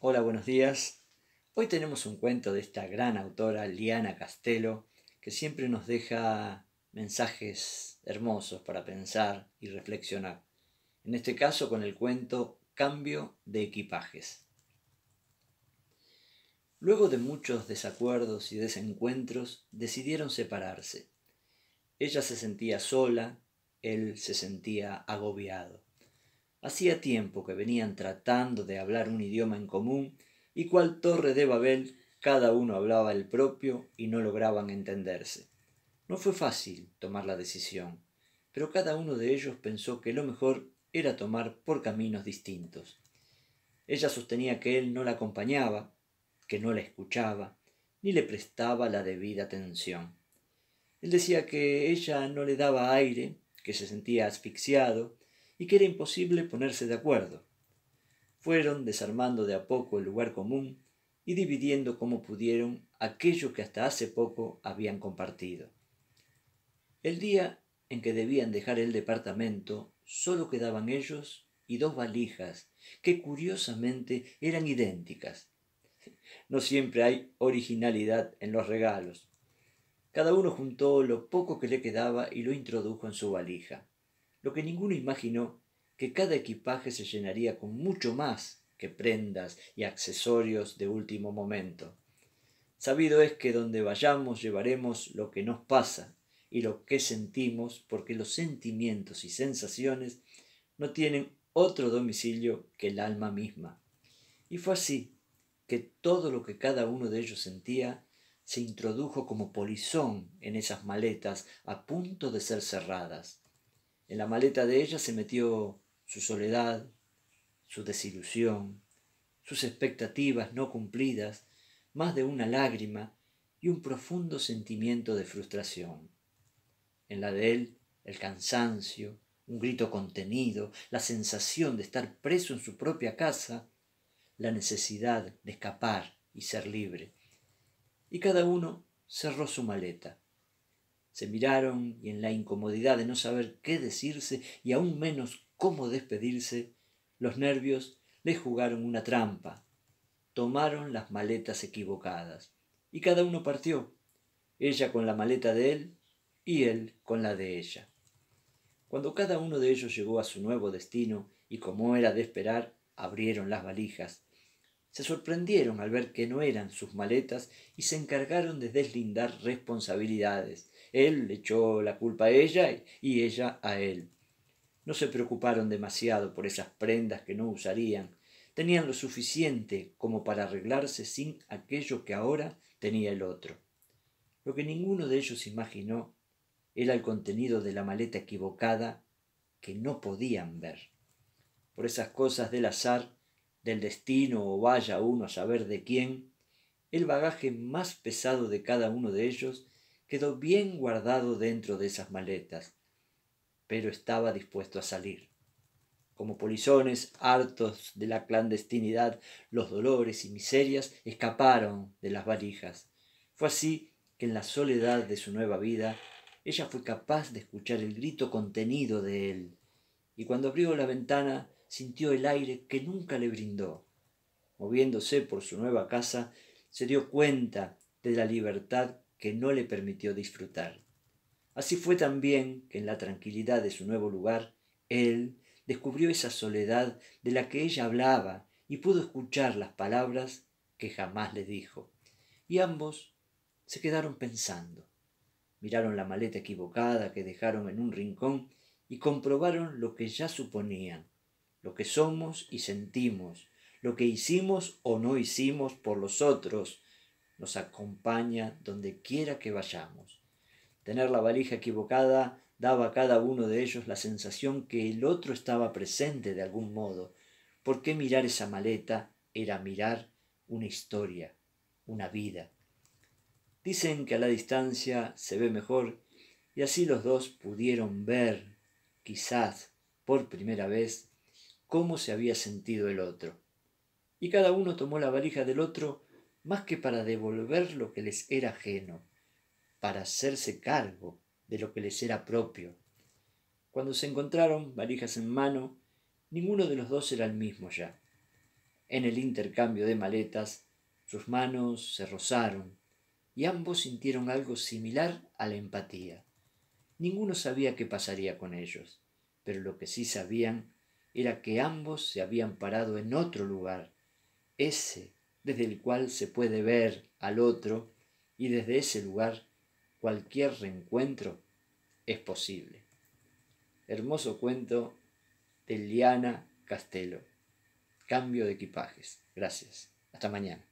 Hola, buenos días. Hoy tenemos un cuento de esta gran autora, Liana Castelo, que siempre nos deja mensajes hermosos para pensar y reflexionar. En este caso con el cuento Cambio de equipajes. Luego de muchos desacuerdos y desencuentros, decidieron separarse. Ella se sentía sola, él se sentía agobiado. Hacía tiempo que venían tratando de hablar un idioma en común y cual torre de Babel cada uno hablaba el propio y no lograban entenderse. No fue fácil tomar la decisión, pero cada uno de ellos pensó que lo mejor era tomar por caminos distintos. Ella sostenía que él no la acompañaba, que no la escuchaba, ni le prestaba la debida atención. Él decía que ella no le daba aire, que se sentía asfixiado, y que era imposible ponerse de acuerdo. Fueron desarmando de a poco el lugar común y dividiendo como pudieron aquello que hasta hace poco habían compartido. El día en que debían dejar el departamento, solo quedaban ellos y dos valijas, que curiosamente eran idénticas. No siempre hay originalidad en los regalos. Cada uno juntó lo poco que le quedaba y lo introdujo en su valija lo que ninguno imaginó, que cada equipaje se llenaría con mucho más que prendas y accesorios de último momento. Sabido es que donde vayamos llevaremos lo que nos pasa y lo que sentimos, porque los sentimientos y sensaciones no tienen otro domicilio que el alma misma. Y fue así que todo lo que cada uno de ellos sentía se introdujo como polizón en esas maletas a punto de ser cerradas. En la maleta de ella se metió su soledad, su desilusión, sus expectativas no cumplidas, más de una lágrima y un profundo sentimiento de frustración. En la de él, el cansancio, un grito contenido, la sensación de estar preso en su propia casa, la necesidad de escapar y ser libre. Y cada uno cerró su maleta. Se miraron y en la incomodidad de no saber qué decirse y aún menos cómo despedirse, los nervios les jugaron una trampa. Tomaron las maletas equivocadas y cada uno partió, ella con la maleta de él y él con la de ella. Cuando cada uno de ellos llegó a su nuevo destino y como era de esperar, abrieron las valijas, se sorprendieron al ver que no eran sus maletas y se encargaron de deslindar responsabilidades, él le echó la culpa a ella y ella a él. No se preocuparon demasiado por esas prendas que no usarían. Tenían lo suficiente como para arreglarse sin aquello que ahora tenía el otro. Lo que ninguno de ellos imaginó era el contenido de la maleta equivocada que no podían ver. Por esas cosas del azar, del destino o vaya uno a saber de quién, el bagaje más pesado de cada uno de ellos quedó bien guardado dentro de esas maletas, pero estaba dispuesto a salir. Como polizones, hartos de la clandestinidad, los dolores y miserias escaparon de las valijas. Fue así que en la soledad de su nueva vida, ella fue capaz de escuchar el grito contenido de él, y cuando abrió la ventana sintió el aire que nunca le brindó. Moviéndose por su nueva casa, se dio cuenta de la libertad que no le permitió disfrutar. Así fue también que en la tranquilidad de su nuevo lugar, él descubrió esa soledad de la que ella hablaba y pudo escuchar las palabras que jamás le dijo. Y ambos se quedaron pensando. Miraron la maleta equivocada que dejaron en un rincón y comprobaron lo que ya suponían, lo que somos y sentimos, lo que hicimos o no hicimos por los otros, nos acompaña donde quiera que vayamos. Tener la valija equivocada daba a cada uno de ellos la sensación que el otro estaba presente de algún modo. porque mirar esa maleta era mirar una historia, una vida? Dicen que a la distancia se ve mejor y así los dos pudieron ver, quizás por primera vez, cómo se había sentido el otro. Y cada uno tomó la valija del otro más que para devolver lo que les era ajeno, para hacerse cargo de lo que les era propio. Cuando se encontraron, valijas en mano, ninguno de los dos era el mismo ya. En el intercambio de maletas, sus manos se rozaron y ambos sintieron algo similar a la empatía. Ninguno sabía qué pasaría con ellos, pero lo que sí sabían era que ambos se habían parado en otro lugar, ese desde el cual se puede ver al otro y desde ese lugar cualquier reencuentro es posible. Hermoso cuento de Liana Castelo. Cambio de equipajes. Gracias. Hasta mañana.